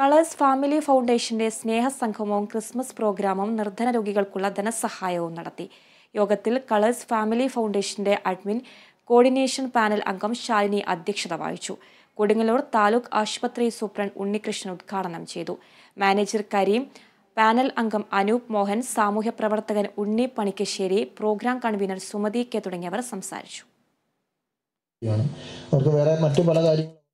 colours family ഫൗണ്ടേഷന്റെ സ്നേഹസംഗമവും Christmas പ്രോഗ്രാമും നിർധന രോഗികൾക്കുള്ള ധനസഹായവും നടത്തി യോഗത്തിൽ കളേഴ്സ് ഫാമിലി ഫൗണ്ടേഷന്റെ അഡ്മിൻ കോർഡിനേഷൻ പാനൽ അംഗം ശാലിനി അധ്യക്ഷത വഹിച്ചു കൊടുങ്ങല്ലൂർ താലൂക്ക് ആശുപത്രി സൂപ്രണ്ട് ഉണ്ണികൃഷ്ണൻ ഉദ്ഘാടനം ചെയ്തു മാനേജർ കരീം പാനൽ അംഗം അനൂപ് മോഹൻ സാമൂഹ്യ പ്രവർത്തകൻ Unni Panikkassery programme convener Sumathi K തുടങ്ങിയവർ സംസാരിച്ചു അവർക്ക് വേറെ മറ്റു പല കാര്യങ്ങളും